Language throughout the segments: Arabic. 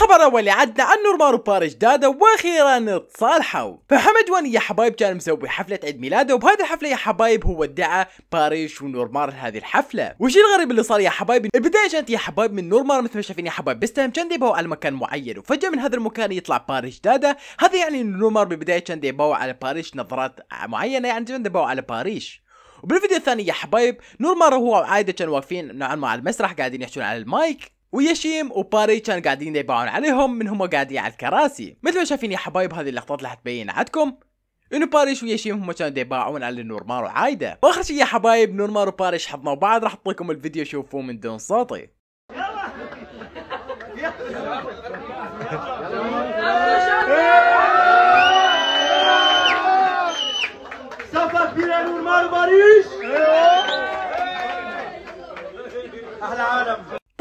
الخبر الأول اللي عدنا عن نورمان وبارج دادا وأخيرا تصالحوا وني يا حبايب كان مسوي حفلة عيد ميلاده وبهذه الحفلة يا حبايب هو ادعى باريش ونورمار لهذه الحفلة والشيء الغريب اللي صار يا حبايب البداية كانت يا حبايب من نورمار مثل ما شايفين يا حبايب بيستهم كان ديبو على مكان معين وفجأة من هذا المكان يطلع باريش دادا هذا يعني ان نورمار بالبداية كان ديبو على باريش نظرات معينة يعني كان ديبو على باريش وبالفيديو الثاني يا حبايب نورمار وهو عايدة كانوا واقفين نوعا ما على المسرح قاعدين يحكون على المايك ويشيم وباري كان قاعدين يبيعون عليهم من هم قاعدين على الكراسي مثل ما شايفين يا حبايب هذه اللقطات اللي حتبين عندكم انه باريش ويشيم هم كانوا يباعون على نورمار وعايده واخر شيء يا حبايب نورمار وباريش حضنوا بعض راح اعطيكم الفيديو شوفوه من دون صوتي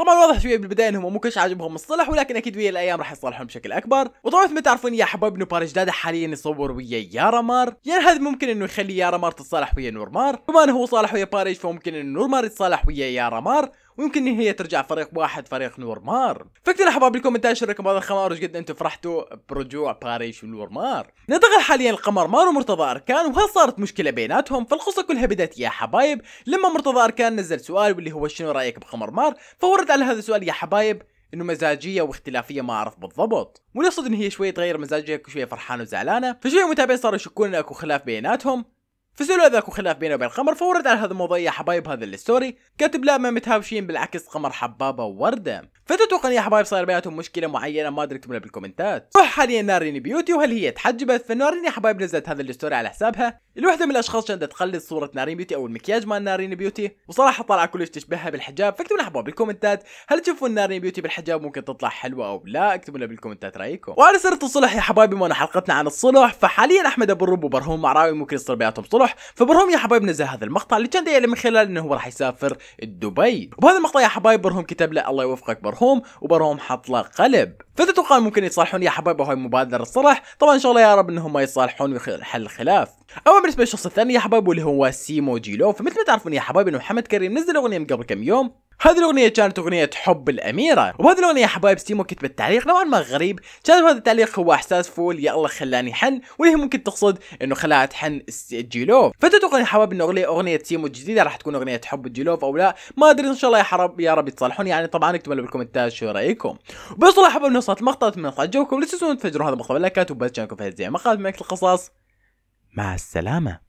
طبعا واضح شويه بالبدايه انهم مو كلش عاجبهم الصلح ولكن اكيد ويا الايام راح يصلحون بشكل اكبر وطبعا مثل ما تعرفون يا حبايب انه بارج دادا حاليا يصور ويا يارامار يعني هذا ممكن انه يخلي يارامار تتصالح ويا نورمار بما انه هو صالح ويا بارج فممكن انه نورمار يتصالح ويا يارامار ويمكن ان هي ترجع فريق واحد فريق نورمار فاكتبوا حبايب بالكومنتات شو رايكم بهذا الخمار وش قد انتم فرحتوا برجوع باريش ونورمار ننتقل حاليا لقمر مار ومرتضى اركان وهل صارت مشكله بيناتهم فالقصه كلها بدات يا حبايب لما مرتضى اركان نزل سؤال واللي هو شنو رايك بقمر مار فورد هل هذا سؤال يا حبايب انه مزاجيه واختلافيه ما اعرف بالضبط ونقصد ان هي شويه تغير مزاجها كل شويه فرحانه وزعلانه فشويه متابعين صاروا يشكون ان اكو خلاف بيناتهم فسألوا ذاك خلاف بينه وبين القمر فورد على هذا الموضوع يا حبايب هذا الستوري كاتب لا ما متهاوشين بالعكس قمر حبابه ورده فتتوقع يا حبايب صاير بيناتهم مشكلة معينة ما ادري اكتبوا بالكومنتات روح حاليا ناريني بيوتي وهل هي تحجبت فناريني يا حبايب نزلت هذا الستوري على حسابها الوحدة من الاشخاص كانت تقلد صورة ناريني بيوتي او المكياج مال ناريني بيوتي وصراحة طالعه كلش تشبهها بالحجاب فاكتبوا لنا حبايب بالكومنتات هل تشوفون ناريني بيوتي بالحجاب ممكن تطلع حلوة او لا اكتبوا لنا بالكومنتات رايكم وعلى سيرة الصلح يا حبايبي ما حلقتنا عن الصلح فحاليا احمد ابو الرب وبرهوم معراوي ممكن يصير بيناتهم صلح فبرهم يا حبايب نزل هذا المقطع اللي كان دايله من خلال انه هو راح يسافر دبي وبهذا المقطع يا حبايب برهم كتب له الله يوفقك برهم وبرهم حط له قلب فتتوقع ممكن يتصالحون يا حبايب هاي مبادره الصلح طبعا ان شاء الله يا رب انهم ما يتصالحون ويحل الخلاف اما بالنسبه للشخص الثاني يا حبايب واللي هو سيمو جيلو فمثل ما تعرفون يا حبايب انه محمد كريم نزل اغنيه من قبل كم يوم هذه الاغنيه كانت اغنيه حب الاميره وهذه الاغنيه حبايب ستيمو كتبت تعليق نوعا ما غريب كان هذا التعليق هو احساس فول يا الله خلاني حن واللي ممكن تقصد انه خلاها تحن جيلوف فتتوقع حبايب انه اغنيه اغنيه ستيمو الجديده راح تكون اغنيه حب جيلوف او لا ما ادري ان شاء الله يا حرب يا رب يتصلحون يعني طبعا اكتبوا لي بالكومنتات شو رايكم والله حبايب وصلت مقطع من جوكم، لا تنسون تفجرون هذا المقطع باللايكات وبس كانكم في هذه المقال من القصص مع السلامه